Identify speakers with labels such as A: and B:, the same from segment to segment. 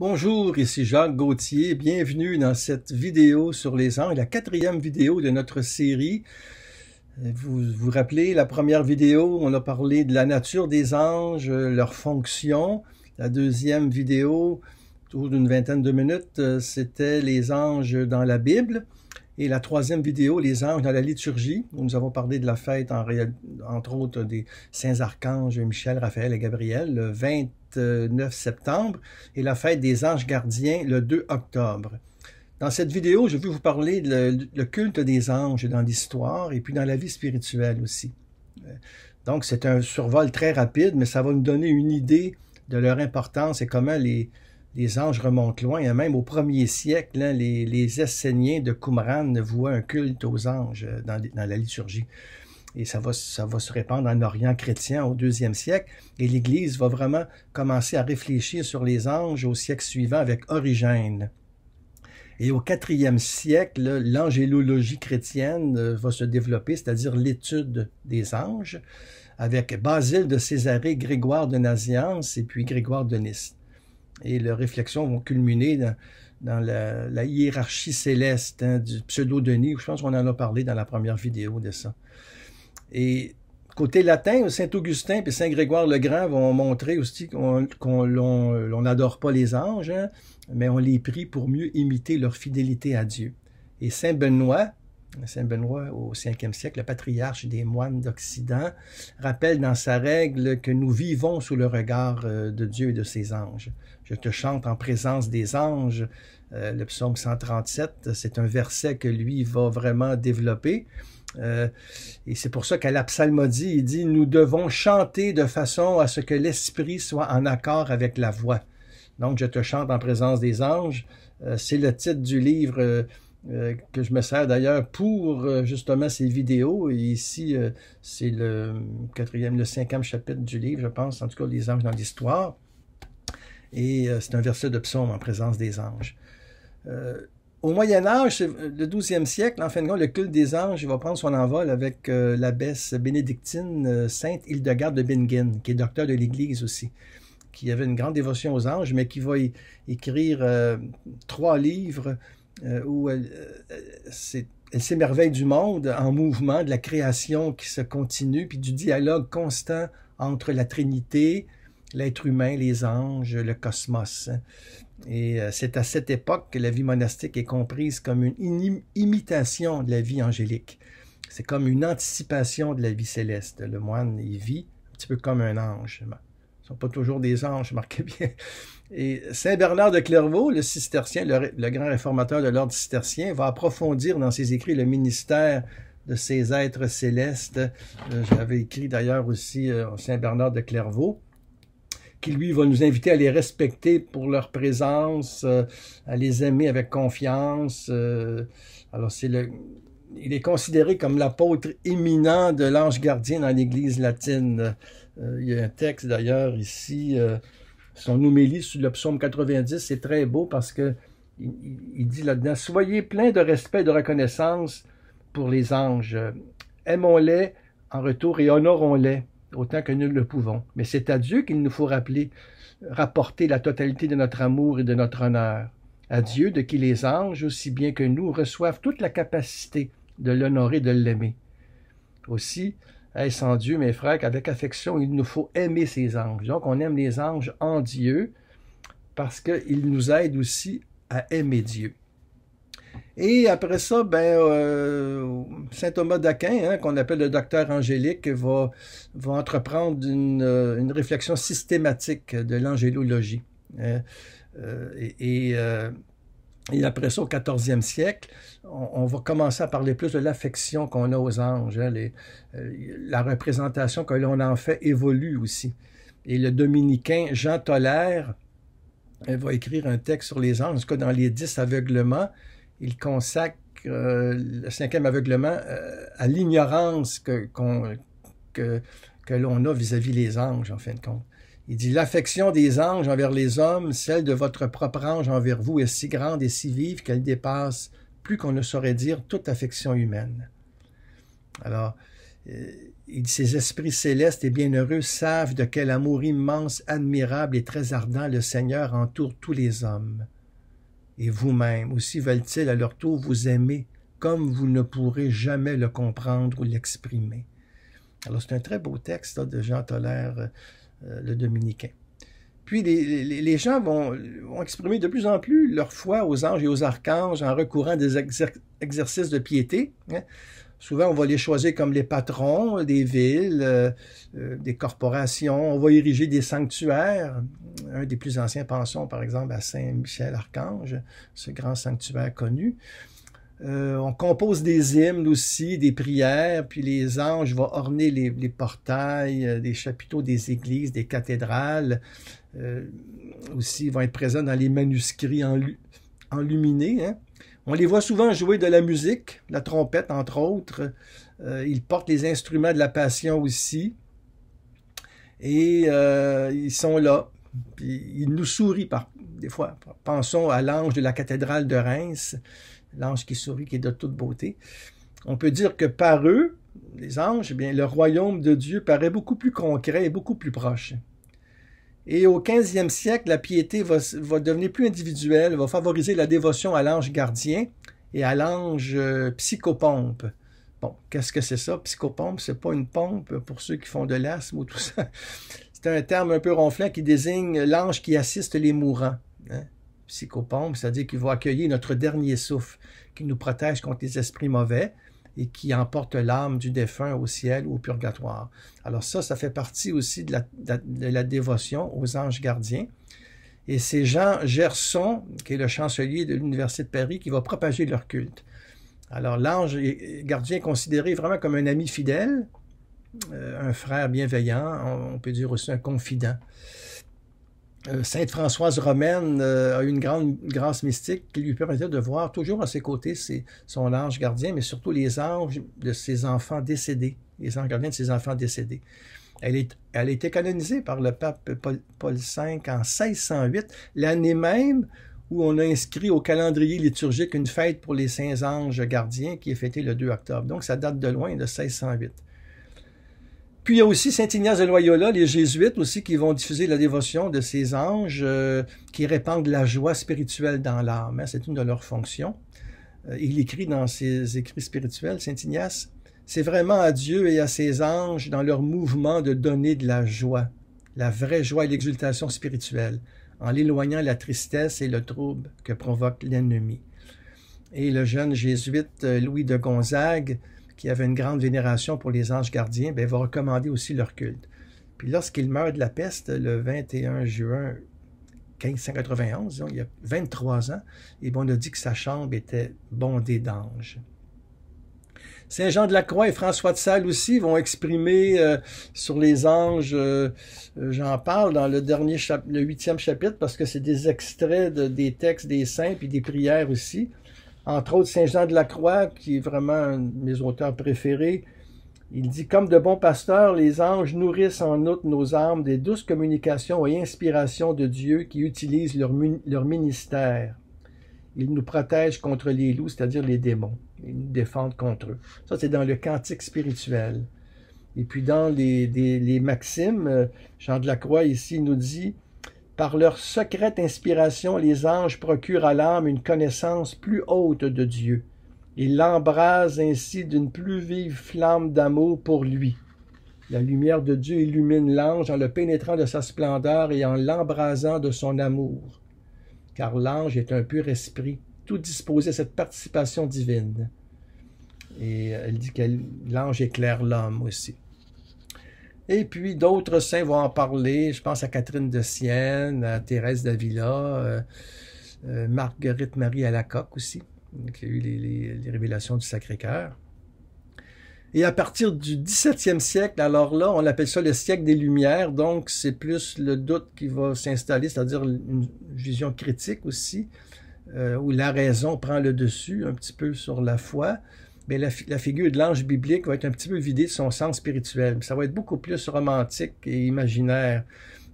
A: Bonjour, ici Jacques Gauthier. Bienvenue dans cette vidéo sur les anges, la quatrième vidéo de notre série. Euh, vous vous rappelez la première vidéo, on a parlé de la nature des anges, euh, leur fonction. La deuxième vidéo, autour d'une vingtaine de minutes, euh, c'était les anges dans la Bible. Et la troisième vidéo, les anges dans la liturgie, où nous avons parlé de la fête, entre autres, des saints archanges Michel, Raphaël et Gabriel, le 20 9 septembre et la fête des anges gardiens le 2 octobre. Dans cette vidéo, je vais vous parler du le culte des anges dans l'histoire et puis dans la vie spirituelle aussi. Euh, donc, c'est un survol très rapide, mais ça va nous donner une idée de leur importance et comment les, les anges remontent loin. Et même au premier siècle, hein, les, Esséniens de Qumran voient un culte aux anges euh, dans la liturgie et ça va, se répandre en Orient chrétien au deuxième siècle, et l'Église va vraiment commencer à réfléchir sur les anges au siècle suivant avec Origène. Et au quatrième siècle, l'angélologie chrétienne euh, va se développer, c'est-à-dire l'étude des anges, avec Basile de Césarée, Grégoire de Naziance et puis Grégoire de Nice. Et leurs réflexions vont culminer dans, la, hiérarchie céleste hein, du pseudo-Denis. Je pense qu'on en a parlé dans la première vidéo de ça. Et côté latin, Saint-Augustin et Saint-Grégoire-le-Grand vont montrer aussi qu'on n'adore pas les anges, hein, mais on les prie pour mieux imiter leur fidélité à Dieu. Et Saint-Benoît, Saint Benoît au 5e siècle, le patriarche des moines d'Occident, rappelle dans sa règle que nous vivons sous le regard euh, de Dieu et de ses anges. Je te chante en présence des anges, euh, le psaume 137, c'est un verset que lui va vraiment développer. Euh, et c'est pour ça qu'à la psalmodie, il dit, nous devons chanter de façon à ce que l'esprit soit en accord avec la voix. Donc, je te chante en présence des anges. Euh, c'est le titre du livre euh, que je me sers d'ailleurs pour justement ces vidéos. Et ici, c'est le quatrième, le cinquième chapitre du livre, je pense, en tout cas, les anges dans l'histoire. Et c'est un verset de psaume en présence des anges. Au Moyen Âge, euh, le 12e siècle, en fin de compte, le culte des anges va prendre son envol avec euh, l'abbesse bénédictine euh, sainte Hildegarde de Bingen, qui est docteur de l'Église aussi, qui avait une grande dévotion aux anges, mais qui va écrire trois livres où elle, s'émerveille du monde en mouvement, de la création qui se continue, puis du dialogue constant entre la Trinité, l'être humain, les anges, le cosmos. Hein. Et euh, c'est à cette époque que la vie monastique est comprise comme une imitation de la vie angélique. C'est comme une anticipation de la vie céleste. Le moine, il vit un petit peu comme un ange. Ce ne sont pas toujours des anges, marquez bien. Et Saint Bernard de Clairvaux, le cistercien, le, le grand réformateur de l'ordre cistercien, va approfondir dans ses écrits le ministère de ces êtres célestes. Euh, j'avais écrit d'ailleurs aussi euh, Saint Bernard de Clairvaux qui lui va nous inviter à les respecter pour leur présence, euh, à les aimer avec confiance. Euh. alors c'est le, il est considéré comme l'apôtre éminent de l'ange gardien dans l'Église latine. Euh, il y a un texte d'ailleurs ici, son homélie sur le psaume 90, c'est très beau parce que il, dit là-dedans, soyez plein de respect et de reconnaissance pour les anges. Aimons-les en retour et honorons-les autant que nous le pouvons. Mais c'est à Dieu qu'il nous faut rappeler, rapporter la totalité de notre amour et de notre honneur. À Dieu de qui les anges, aussi bien que nous, reçoivent toute la capacité de l'honorer, de l'aimer. Aussi, est-ce en Dieu, mes frères, qu'avec affection, il nous faut aimer ces anges. Donc, on aime les anges en Dieu parce qu'ils nous aident aussi à aimer Dieu. Et après ça, ben, euh, Saint Thomas d'Aquin, hein, qu'on appelle le docteur angélique, va, entreprendre euh, une, réflexion systématique de l'angélologie. Hein, euh, et, après ça, au 14e siècle, on, va commencer à parler plus de l'affection qu'on a aux anges. Hein, la représentation que l'on en fait évolue aussi. Et le dominicain Jean Tolère va écrire un texte sur les anges, en dans les dix aveuglements, il consacre euh, le cinquième aveuglement euh, à l'ignorance que, l'on a vis-à-vis les anges, en fin de compte. Il dit L'affection des anges envers les hommes, celle de votre propre ange envers vous, est si grande et si vive qu'elle dépasse plus qu'on ne saurait dire toute affection humaine. Alors, euh, il dit, ces esprits célestes et bienheureux savent de quel amour immense, admirable et très ardent le Seigneur entoure tous les hommes et vous-même aussi veulent-ils à leur tour vous aimer comme vous ne pourrez jamais le comprendre ou l'exprimer. Alors c'est un très beau texte hein, de Jean Tolère, euh, euh, le dominicain. Puis les, gens vont, exprimer de plus en plus leur foi aux anges et aux archanges en recourant des exercices de piété. Hein. Souvent, on va les choisir comme les patrons des villes, euh, euh, des corporations. On va ériger des sanctuaires. Un des plus anciens, pensons par exemple à Saint-Michel-Archange, ce grand sanctuaire connu. Euh, on compose des hymnes aussi, des prières, puis les anges vont orner les, portails les chapiteaux des églises, des cathédrales. aussi, ils vont être présents dans les manuscrits enluminés. Hein. On les voit souvent jouer de la musique, la trompette entre autres. Euh, ils portent les instruments de la passion aussi. Et euh, ils sont là. ils nous sourient par, des fois. Pensons à l'ange de la cathédrale de Reims, l'ange qui sourit, qui est de toute beauté. On peut dire que par eux, les anges, eh bien, le royaume de Dieu paraît beaucoup plus concret et beaucoup plus proche. Et au 15e siècle, la piété va, devenir plus individuelle, va favoriser la dévotion à l'ange gardien et à l'ange euh, psychopompe. Bon, qu'est-ce que c'est ça, psychopompe? C'est pas une pompe pour ceux qui font de l'asthme ou tout ça. C'est un terme un peu ronflant qui désigne l'ange qui assiste les mourants. Hein. Psychopompe, c'est-à-dire qu'il va accueillir notre dernier souffle, qui nous protège contre les esprits mauvais et qui emporte l'âme du défunt au ciel ou au purgatoire. Alors ça, ça fait partie aussi de la, de la dévotion aux anges gardiens. Et c'est Jean Gerson, qui est le chancelier de l'Université de Paris, qui va propager leur culte. Alors l'ange gardien est considéré vraiment comme un ami fidèle, euh, un frère bienveillant, on peut dire aussi un confident. Euh, Sainte Françoise romaine euh, a eu une grande grâce mystique qui lui permettait de voir toujours à ses côtés son ange gardien, mais surtout les anges de ses enfants décédés, les anges gardiens de ses enfants décédés. Elle, a été canonisée par le pape Paul, Paul V en 1608, l'année même où on a inscrit au calendrier liturgique une fête pour les saints anges gardiens qui est fêtée le 2 octobre. Donc ça date de loin de 1608. Puis il y a aussi Saint Ignace de Loyola, les Jésuites aussi, qui vont diffuser la dévotion de ces anges euh, qui répandent la joie spirituelle dans l'âme. Hein. c'est une de leurs fonctions. Euh, il écrit dans ses écrits spirituels, Saint Ignace, c'est vraiment à Dieu et à ses anges dans leur mouvement de donner de la joie, la vraie joie et l'exultation spirituelle, en l'éloignant la tristesse et le trouble que provoque l'ennemi. Et le jeune jésuite euh, Louis de Gonzague qui avait une grande vénération pour les anges gardiens, bien, va recommander aussi leur culte. Puis lorsqu'il meurt de la peste, le 21 juin 1591, il y a 23 ans, et eh ben, on a dit que sa chambre était bondée d'anges. Saint Jean de la Croix et François de Sales aussi vont exprimer euh, sur les anges, euh, euh, j'en parle dans le dernier le huitième chapitre parce que c'est des extraits des textes des saints et des prières aussi entre autres Saint-Jean de la Croix, qui est vraiment un de mes auteurs préférés. Il dit Comme de bons pasteurs, les anges nourrissent en outre nos âmes des douces communications et inspirations de Dieu qui utilisent leur, ministère. Ils nous protègent contre les loups, c'est-à-dire les démons. Ils nous défendent contre eux. Ça, c'est dans le cantique spirituel. Et puis dans les, les maximes, euh, Jean de la Croix ici nous dit par leur secrète inspiration, les anges procurent à l'âme une connaissance plus haute de Dieu. et l'embrasent ainsi d'une plus vive flamme d'amour pour lui. La lumière de Dieu illumine l'ange en le pénétrant de sa splendeur et en l'embrasant de son amour. Car l'ange est un pur esprit, tout disposé à cette participation divine. Et euh, elle dit que l'ange éclaire l'homme aussi. Et puis d'autres saints vont en parler. Je pense à Catherine de Sienne, à Thérèse d'Avila, euh, euh, Marguerite Marie Alacoque aussi, qui a eu les, révélations du Sacré-Cœur. Et à partir du 17e siècle, alors là, on appelle ça le siècle des Lumières, donc c'est plus le doute qui va s'installer, c'est-à-dire une vision critique aussi, euh, où la raison prend le dessus un petit peu sur la foi mais la, figure de l'ange biblique va être un petit peu vidée de son sens spirituel. Ça va être beaucoup plus romantique et imaginaire.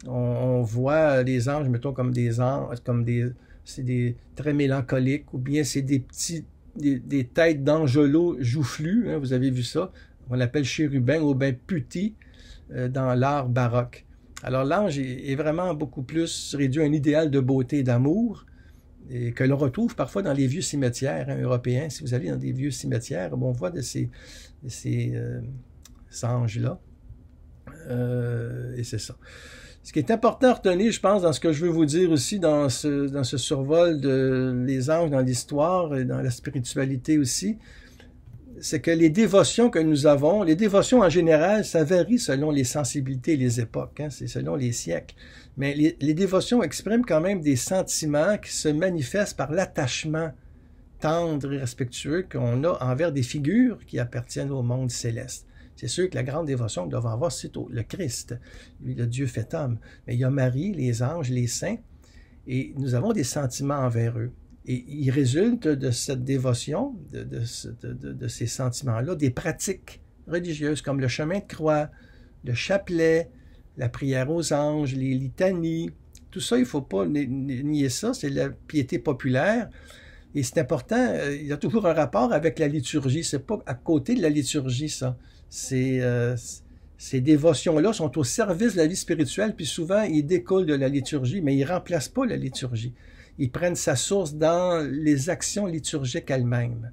A: On, voit les anges, mettons, comme des anges, comme des, c'est des très mélancoliques, ou bien c'est des petits, des, têtes d'angelots joufflus, hein, vous avez vu ça. On l'appelle chérubin ou bien putti euh, dans l'art baroque. Alors l'ange est, est vraiment beaucoup plus réduit à un idéal de beauté et d'amour, et que l'on retrouve parfois dans les vieux cimetières hein, européens. Si vous allez dans des vieux cimetières, on voit de ces, anges ces euh, là euh, et c'est ça. Ce qui est important à retenir, je pense, dans ce que je veux vous dire aussi, dans ce, dans ce survol de les anges dans l'histoire et dans la spiritualité aussi, c'est que les dévotions que nous avons, les dévotions en général, ça varie selon les sensibilités les époques, hein, c'est selon les siècles. Mais les, dévotions expriment quand même des sentiments qui se manifestent par l'attachement tendre et respectueux qu'on a envers des figures qui appartiennent au monde céleste. C'est sûr que la grande dévotion que nous devons avoir, c'est le Christ, le Dieu fait homme. Mais il y a Marie, les anges, les saints, et nous avons des sentiments envers eux. Et il résulte de cette dévotion, de, ces sentiments-là, des pratiques religieuses comme le chemin de croix, le chapelet, la prière aux anges, les litanies. Tout ça, il ne faut pas nier ça, c'est la piété populaire. Et c'est important, euh, il y a toujours un rapport avec la liturgie. C'est pas à côté de la liturgie, ça. Euh, ces dévotions-là sont au service de la vie spirituelle, puis souvent ils découlent de la liturgie, mais ils ne remplacent pas la liturgie ils prennent sa source dans les actions liturgiques elles-mêmes.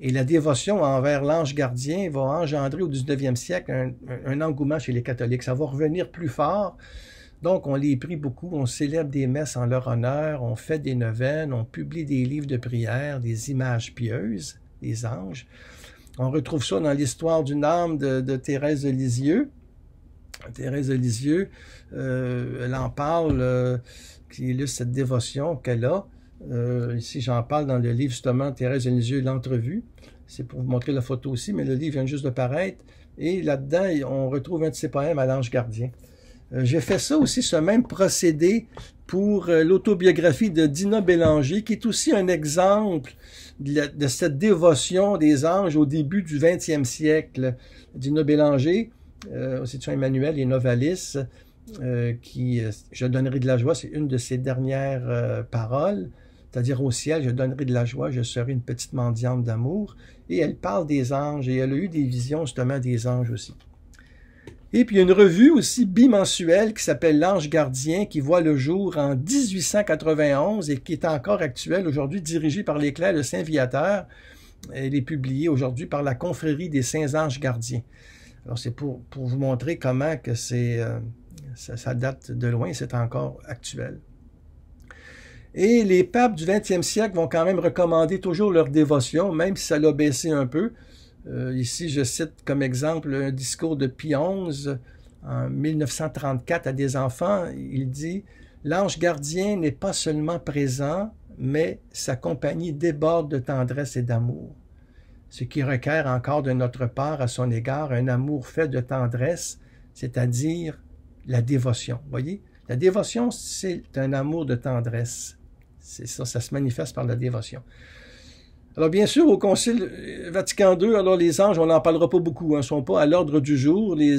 A: Et la dévotion envers l'ange gardien va engendrer au 19e siècle un, engouement chez les catholiques. Ça va revenir plus fort. Donc, on les prie beaucoup, on célèbre des messes en leur honneur, on fait des neuvaines, on publie des livres de prière, des images pieuses, des anges. On retrouve ça dans l'histoire d'une âme de, Thérèse de Lisieux. Thérèse de Lisieux, euh, elle en parle. Euh, qui illustre cette dévotion qu'elle a. Euh, ici, j'en parle dans le livre justement Thérèse yeux, l'entrevue. C'est pour vous montrer la photo aussi, mais le livre vient juste de paraître. Et là-dedans, on retrouve un de ses poèmes à l'ange gardien. Euh, j'ai fait ça aussi, ce même procédé pour euh, l'autobiographie de Dina Bélanger, qui est aussi un exemple de, cette dévotion des anges au début du 20e siècle. Dina Bélanger, euh, c'est Emmanuel et Novalis, euh, qui, euh, je donnerai de la joie, c'est une de ses dernières euh, paroles, c'est-à-dire au ciel, je donnerai de la joie, je serai une petite mendiante d'amour. Et elle parle des anges, et elle a eu des visions justement des anges aussi. Et puis il y a une revue aussi bimensuelle qui s'appelle L'Ange gardien, qui voit le jour en 1891 et qui est encore actuelle aujourd'hui, dirigée par l'éclair de Saint-Viateur. Elle est publiée aujourd'hui par la confrérie des Saints Anges gardiens. Alors c'est pour, pour vous montrer comment que c'est ça, date de loin, c'est encore actuel. Et les papes du XXe siècle vont quand même recommander toujours leur dévotion, même si ça l'a baissé un peu. Euh, ici, je cite comme exemple un discours de Pie XI en 1934 à des enfants. Il dit L'ange gardien n'est pas seulement présent, mais sa compagnie déborde de tendresse et d'amour. Ce qui requiert encore de notre part à son égard un amour fait de tendresse, c'est-à-dire la dévotion. Voyez, la dévotion, c'est un amour de tendresse. C'est ça, ça se manifeste par la dévotion. Alors bien sûr, au Concile euh, Vatican II, alors les anges, on n'en parlera pas beaucoup, ne hein, sont pas à l'ordre du jour. Les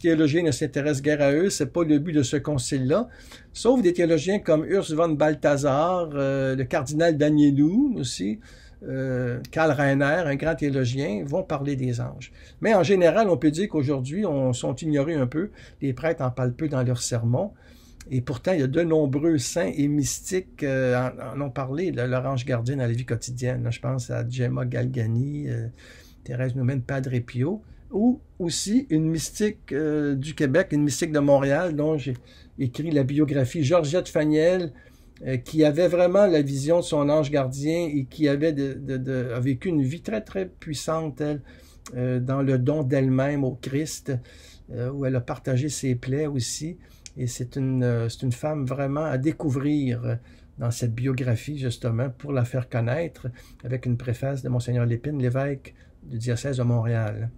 A: théologiens ne s'intéressent guère à eux, c'est pas le but de ce concile-là. Sauf des théologiens comme Urs von Balthasar, euh, le cardinal Danielou aussi, euh, Karl Reiner, un grand théologien, vont parler des anges. Mais en général, on peut dire qu'aujourd'hui, on sont ignorés un peu. Les prêtres en parlent peu dans leurs sermons. Et pourtant, il y a de nombreux saints et mystiques euh, en, ont parlé, de leur ange gardien dans la vie quotidienne. Je pense à Gemma Galgani, euh, Thérèse Noumen, Padre Pio, ou aussi une mystique du Québec, une mystique de Montréal, dont j'ai écrit la biographie Georgette Fagnel, euh, qui avait vraiment la vision de son ange gardien et qui avait a vécu une vie très très puissante elle, euh, dans le don d'elle-même au Christ, euh, où elle a partagé ses plaies aussi. Et c'est une, une femme vraiment à découvrir dans cette biographie, justement, pour la faire connaître, avec une préface de Mgr Lépine, l'évêque du diocèse de Montréal.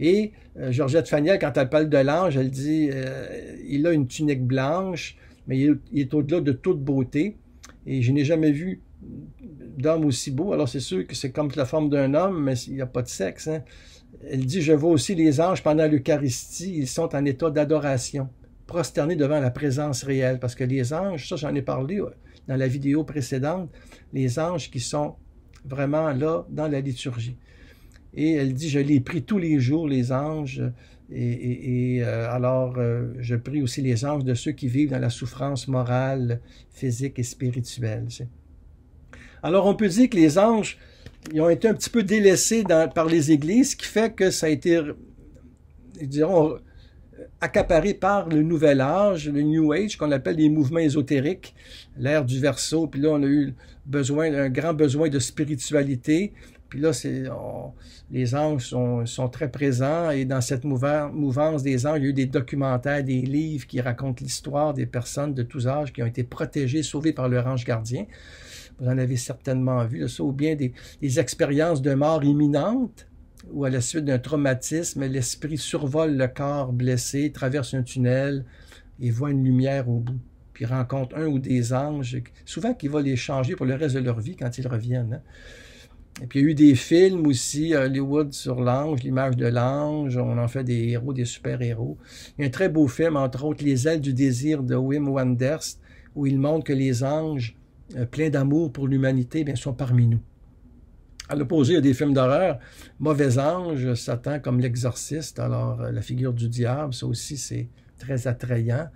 A: Et Georgette Fagnel quand elle parle de l'ange, elle dit il a une tunique blanche, mais il, est au-delà de toute beauté. Et je n'ai jamais vu d'homme aussi beau. Alors c'est sûr que c'est comme la forme d'un homme, mais il n'y a pas de sexe. Hein. Elle dit, je vois aussi les anges pendant l'Eucharistie, ils sont en état d'adoration, prosternés devant la présence réelle. Parce que les anges, ça j'en ai parlé dans la vidéo précédente, les anges qui sont vraiment là dans la liturgie. Et elle dit, je les prie tous les jours, les anges, et, euh, alors, euh, je prie aussi les anges de ceux qui vivent dans la souffrance morale, physique et spirituelle. Alors, on peut dire que les anges, ils ont été un petit peu délaissés par les églises, ce qui fait que ça a été, disons, accaparé par le nouvel âge, le New Age, qu'on appelle les mouvements ésotériques, l'ère du verso, puis là, on a eu besoin, un grand besoin de spiritualité, puis là, les anges sont, très présents et dans cette mouvance des anges, il y a eu des documentaires, des livres qui racontent l'histoire des personnes de tous âges qui ont été protégées, sauvées par leur ange gardien. Vous en avez certainement vu ça, ou bien des, expériences de mort imminente ou à la suite d'un traumatisme, l'esprit survole le corps blessé, traverse un tunnel et voit une lumière au bout puis rencontre un ou des anges, souvent qui va les changer pour le reste de leur vie quand ils reviennent. Hein. Et puis il y a eu des films aussi, Hollywood sur l'ange, l'image de l'ange, on en fait des héros, des super-héros. Il y a un très beau film, entre autres, Les ailes du désir de Wim Wanderst, où il montre que les anges, euh, pleins d'amour pour l'humanité, bien, sont parmi nous. À l'opposé, il y a des films d'horreur. Mauvais ange, Satan comme l'exorciste, alors euh, la figure du diable, ça aussi c'est très attrayant.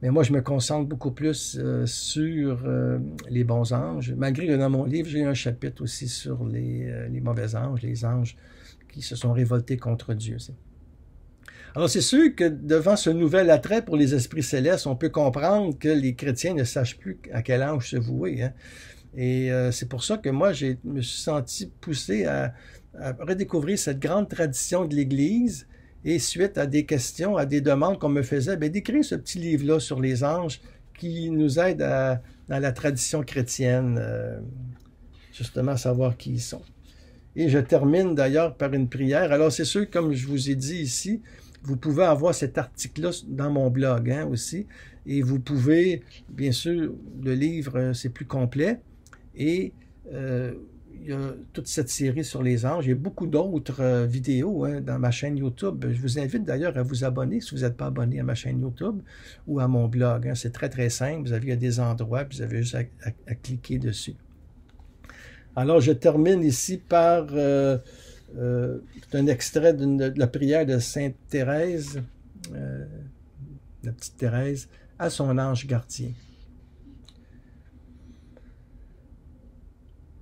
A: Mais moi, je me concentre beaucoup plus euh, sur euh, les bons anges, malgré que dans mon livre, j'ai un chapitre aussi sur les, euh, mauvais anges, les anges qui se sont révoltés contre Dieu. Alors c'est sûr que devant ce nouvel attrait pour les esprits célestes, on peut comprendre que les chrétiens ne sachent plus à quel ange se vouer. Hein. Et c'est pour ça que moi, je me suis senti poussé à redécouvrir cette grande tradition de l'Église et suite à des questions, à des demandes qu'on me faisait, ben, d'écrire ce petit livre-là sur les anges qui nous aide à, dans la tradition chrétienne, euh, justement, à savoir qui ils sont. Et je termine d'ailleurs par une prière. Alors, c'est sûr, comme je vous ai dit ici, vous pouvez avoir cet article-là dans mon blog hein, aussi. Et vous pouvez, bien sûr, le livre, euh, c'est plus complet. Et euh, il y a toute cette série sur les anges. Il y a beaucoup d'autres euh, vidéos hein, dans ma chaîne YouTube. Je vous invite d'ailleurs à vous abonner si vous n'êtes pas abonné à ma chaîne YouTube ou à mon blog. Hein. C'est très, très simple. Vous avez des endroits, vous avez juste à, cliquer dessus. Alors, je termine ici par euh, euh, un extrait de la prière de Sainte Thérèse, la petite Thérèse, à son ange gardien.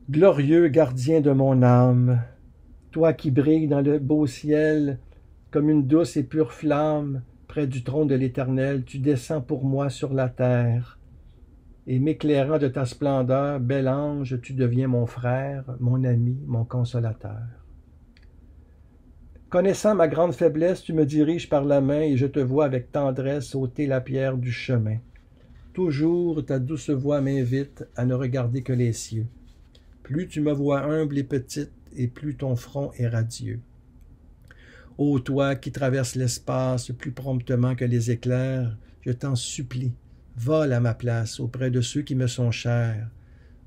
A: Glorieux gardien de mon âme, toi qui brilles dans le beau ciel comme une douce et pure flamme près du trône de l'Éternel, tu descends pour moi sur la terre. Et m'éclairant de ta splendeur, bel ange, tu deviens mon frère, mon ami, mon consolateur. Connaissant ma grande faiblesse, tu me diriges par la main et je te vois avec tendresse ôter la pierre du chemin. Toujours ta douce voix m'invite à ne regarder que les cieux. Plus tu me vois humble et petite, et plus ton front est radieux. Ô toi qui traverses l'espace plus promptement que les éclairs, je t'en supplie, vole à ma place auprès de ceux qui me sont chers.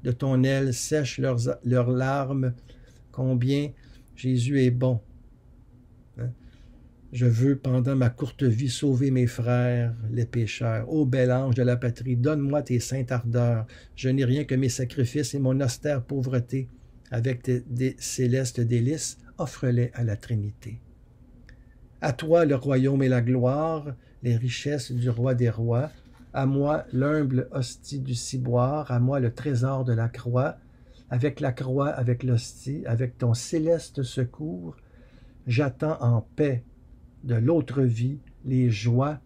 A: De ton aile sèche leurs, leurs larmes. Combien Jésus est bon, je veux, pendant ma courte vie, sauver mes frères, les pécheurs. Ô bel ange de la patrie, donne-moi tes saintes ardeurs. Je n'ai rien que mes sacrifices et mon austère pauvreté. Avec tes, célestes délices, offre-les à la Trinité. À toi le royaume et la gloire, les richesses du roi des rois. À moi l'humble hostie du ciboire, à moi le trésor de la croix. Avec la croix, avec l'hostie, avec ton céleste secours, j'attends en paix de l'autre vie, les joies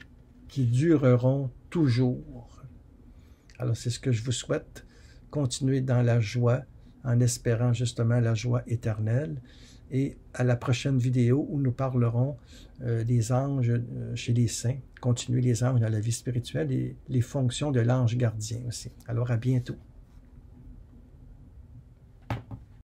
A: qui dureront toujours. Alors c'est ce que je vous souhaite, continuez dans la joie, en espérant justement la joie éternelle. Et à la prochaine vidéo où nous parlerons euh, des anges euh, chez les saints, Continuez les anges dans la vie spirituelle et les fonctions de l'ange gardien aussi. Alors à bientôt.